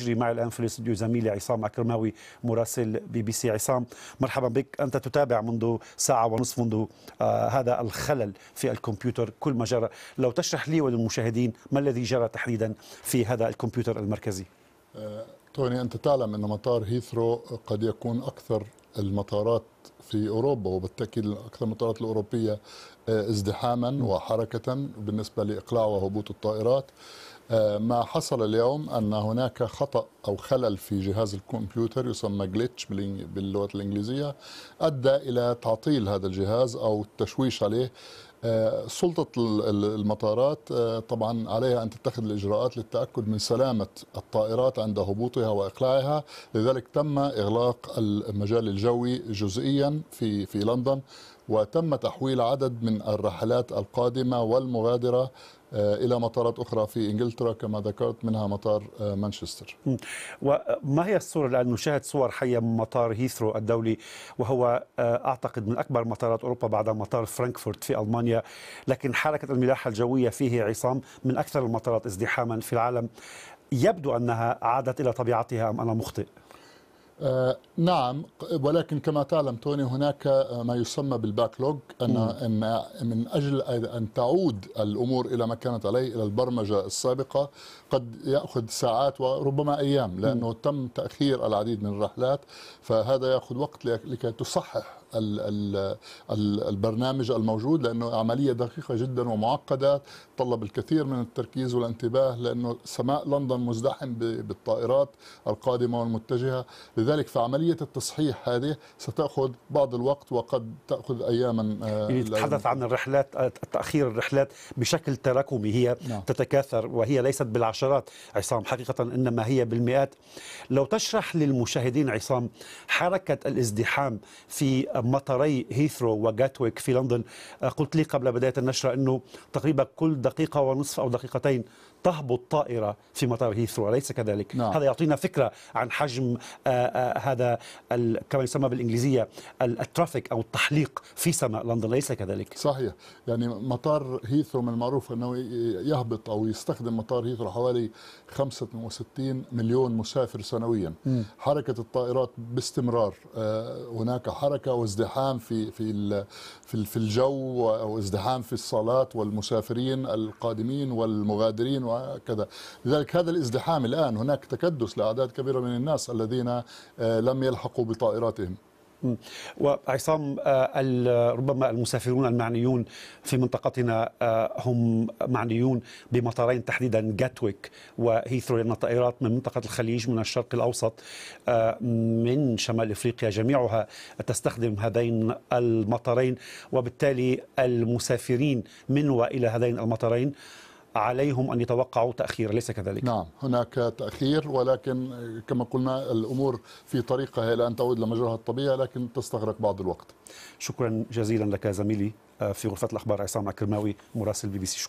تجري معي الان في الاستوديو زميلي عصام اكرماوي مراسل بي بي سي عصام مرحبا بك انت تتابع منذ ساعه ونصف منذ آه هذا الخلل في الكمبيوتر كل ما جرى لو تشرح لي وللمشاهدين ما الذي جرى تحديدا في هذا الكمبيوتر المركزي آه، توني أنت تعلم أن مطار هيثرو قد يكون أكثر المطارات في أوروبا وبالتأكيد أكثر المطارات الأوروبية آه، ازدحاما وحركة بالنسبة لإقلاع وهبوط الطائرات آه، ما حصل اليوم أن هناك خطأ أو خلل في جهاز الكمبيوتر يسمى جليتش باللغة الإنجليزية أدى إلى تعطيل هذا الجهاز أو التشويش عليه آه، سلطة المطارات آه، طبعا عليها أن تتخذ الإجراءات للتأكد من سلامة الطائرات عند هبوطها وإقلاعها لذلك تم إغلاق المجال الجوي جزئيا في, في لندن وتم تحويل عدد من الرحلات القادمة والمغادرة آه، الى مطارات اخرى في انجلترا كما ذكرت منها مطار آه، مانشستر. وما هي الصوره الان نشاهد صور حيه من مطار هيثرو الدولي وهو آه، اعتقد من اكبر مطارات اوروبا بعد مطار فرانكفورت في المانيا لكن حركه الملاحه الجويه فيه عصام من اكثر المطارات ازدحاما في العالم يبدو انها عادت الى طبيعتها ام انا مخطئ؟ آه، نعم ولكن كما تعلم توني هناك آه، ما يسمى بالباكلوج أن, أن من أجل أن تعود الأمور إلى ما كانت عليه إلى البرمجة السابقة قد يأخذ ساعات وربما أيام لأنه م. تم تأخير العديد من الرحلات فهذا يأخذ وقت لكي تصحح البرنامج الموجود لانه عمليه دقيقه جدا ومعقده طلب الكثير من التركيز والانتباه لانه سماء لندن مزدحم بالطائرات القادمه والمتجهه لذلك لذلك فعملية التصحيح هذه ستأخذ بعض الوقت وقد تأخذ أياما آه، يعني تحدث عن الرحلات آه، تأخير الرحلات بشكل تراكمي هي نعم. تتكاثر وهي ليست بالعشرات عصام حقيقة إنما هي بالمئات لو تشرح للمشاهدين عصام حركة الازدحام في مطاري هيثرو وجاتويك في لندن آه، قلت لي قبل بداية النشرة أنه تقريبا كل دقيقة ونصف أو دقيقتين تهبط طائرة في مطار هيثرو أليس كذلك؟ نعم. هذا يعطينا فكرة عن حجم آه، آه، هذا كما يسمى بالإنجليزية الترافيك أو التحليق في سماء لندن أليس كذلك؟ صحيح يعني مطار هيثرو من المعروف أنه يهبط أو يستخدم مطار هيثرو حوالي 65 مليون مسافر سنويا م. حركة الطائرات باستمرار آه، هناك حركة وازدحام في في في الجو وازدحام في الصالات والمسافرين القادمين والمغادرين وكذا لذلك هذا الازدحام الآن هناك تكدس لأعداد كبيرة من الناس الذين آه، لم يلحقوا بطائراتهم وعصام آه، ربما المسافرون المعنيون في منطقتنا آه، هم معنيون بمطارين تحديدا جاتويك وهيثرو لان الطائرات من منطقه الخليج من الشرق الاوسط من شمال افريقيا جميعها تستخدم هذين المطارين وبالتالي المسافرين من والى هذين المطارين عليهم أن يتوقعوا تأخير ليس كذلك نعم هناك تأخير ولكن كما قلنا الأمور في طريقها إلى أن تعود لمجراها الطبيعي لكن تستغرق بعض الوقت شكرا جزيلا لك زميلي آه، في غرفة الأخبار عصام اكرماوي مراسل بي بي سي شكرا